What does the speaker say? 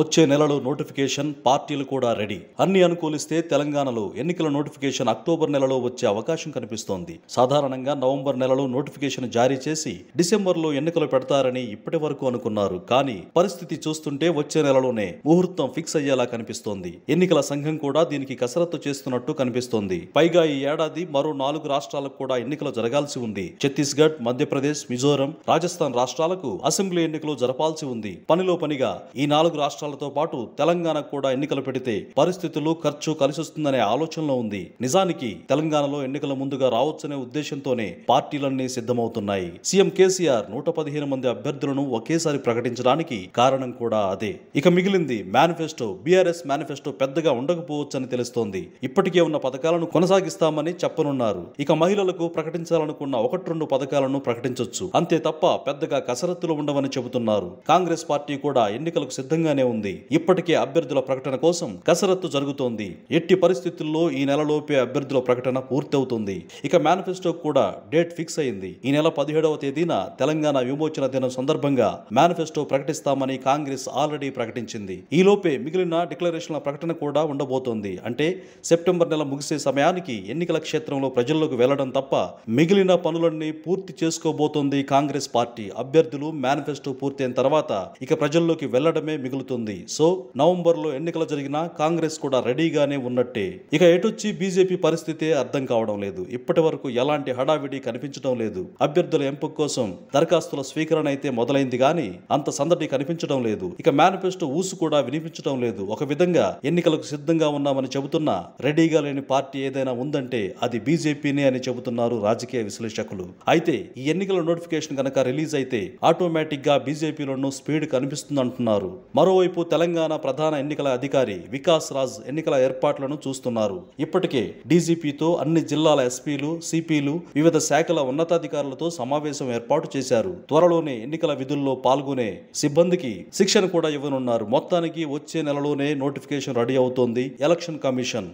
వచ్చే నెలలో నోటిఫికేషన్ పార్టీలు కూడా రెడీ అన్ని అనుకూలిస్తే తెలంగాణలో ఎన్నికల నోటిఫికేషన్ అక్టోబర్ నెలలో వచ్చే అవకాశం కనిపిస్తోంది సాధారణంగా నవంబర్ నెలలో నోటిఫికేషన్ జారీ చేసి డిసెంబర్లో ఎన్నికలు పెడతారని ఇప్పటి వరకు అనుకున్నారు కానీ పరిస్థితి చూస్తుంటే వచ్చే నెలలోనే ముహూర్తం ఫిక్స్ అయ్యేలా కనిపిస్తోంది ఎన్నికల సంఘం కూడా దీనికి కసరత్తు చేస్తున్నట్టు కనిపిస్తోంది పైగా ఈ ఏడాది మరో నాలుగు రాష్ట్రాలకు కూడా ఎన్నికలు జరగాల్సి ఉంది ఛత్తీస్గఢ్ మధ్యప్రదేశ్ మిజోరం రాజస్థాన్ రాష్ట్రాలకు అసెంబ్లీ ఎన్నికలు జరపాల్సి ఉంది పనిలో పనిగా ఈ నాలుగు రాష్ట్రాల రాష్ట్రాలతో పాటు తెలంగాణకు కూడా ఎన్నికలు పెడితే పరిస్థితులు ఖర్చు కలిసొస్తుందనే ఆలోచనలో ఉంది నిజానికి తెలంగాణలో ఎన్నికల ముందుగా రావచ్చనే ఉద్దేశంతోనే పార్టీలన్నీ సిద్ధమవుతున్నాయి సీఎం కేసీఆర్ నూట పదిహేను మంది అభ్యర్థులను ఒకేసారి ప్రకటించడానికి కారణం కూడా అదే ఇక మిగిలింది మేనిఫెస్టో బీఆర్ఎస్ మేనిఫెస్టో పెద్దగా ఉండకపోవచ్చని తెలుస్తోంది ఇప్పటికే ఉన్న పథకాలను కొనసాగిస్తామని చెప్పనున్నారు ఇక మహిళలకు ప్రకటించాలనుకున్న ఒకటి రెండు పథకాలను ప్రకటించొచ్చు అంతే తప్ప పెద్దగా కసరత్తులు ఉండవని చెబుతున్నారు కాంగ్రెస్ పార్టీ కూడా ఎన్నికలకు సిద్ధంగానే ఉంది ఉంది ఇప్పటికే అభ్యర్థుల ప్రకటన కోసం కసరత్తు జరుగుతోంది ఎట్టి పరిస్థితుల్లో ఈ నెలలోపే అభ్యర్థుల ప్రకటన పూర్తవుతుంది ఇక మేనిఫెస్టో కూడా డేట్ ఫిక్స్ అయింది ఈ నెల పదిహేడవ తేదీన తెలంగాణ విమోచన దినం సందర్భంగా మేనిఫెస్టో ప్రకటిస్తామని కాంగ్రెస్ ఆల్రెడీ ప్రకటించింది ఈ లోపే మిగిలిన డిక్లరేషన్ల ప్రకటన కూడా ఉండబోతోంది అంటే సెప్టెంబర్ నెల ముగిసే సమయానికి ఎన్నికల క్షేత్రంలో ప్రజల్లోకి వెళ్లడం తప్ప మిగిలిన పనులన్నీ పూర్తి చేసుకోబోతోంది కాంగ్రెస్ పార్టీ అభ్యర్థులు మేనిఫెస్టో పూర్తయిన తర్వాత ఇక ప్రజల్లోకి వెళ్లడమే మిగులుతుంది జరుగుతుంది సో నవంబర్లో ఎన్నికలు జరిగినా కాంగ్రెస్ కూడా రెడీగానే ఉన్నట్టే ఇక ఎటొచ్చి బీజేపీ పరిస్థితే అర్థం కావడం లేదు ఇప్పటి వరకు ఎలాంటి హడావిడి కనిపించడం లేదు అభ్యర్థుల ఎంపిక కోసం దరఖాస్తుల స్వీకరణ అయితే మొదలైంది కానీ అంత సందడి కనిపించడం లేదు ఇక మేనిఫెస్టో ఊసు కూడా వినిపించడం లేదు ఒక విధంగా ఎన్నికలకు సిద్ధంగా ఉన్నామని చెబుతున్నా రెడీగా లేని పార్టీ ఏదైనా ఉందంటే అది బీజేపీనే అని చెబుతున్నారు రాజకీయ విశ్లేషకులు అయితే ఈ ఎన్నికల నోటిఫికేషన్ కనుక రిలీజ్ అయితే ఆటోమేటిక్ గా బీజేపీలోనూ స్పీడ్ కనిపిస్తుంది అంటున్నారు మరోవైపు మరోవైపు తెలంగాణ ప్రధాన ఎన్నికల అధికారి వికాస్ రాజ్ ఎన్నికల ఏర్పాట్లను చూస్తున్నారు ఇప్పటికే డీజీపీతో అన్ని జిల్లాల ఎస్పీలు సిపిలు వివిధ శాఖల ఉన్నతాధికారులతో సమావేశం ఏర్పాటు చేశారు త్వరలోనే ఎన్నికల విధుల్లో పాల్గొనే సిబ్బందికి శిక్షణ కూడా ఇవ్వనున్నారు మొత్తానికి వచ్చే నెలలోనే నోటిఫికేషన్ రెడీ అవుతోంది ఎలక్షన్ కమిషన్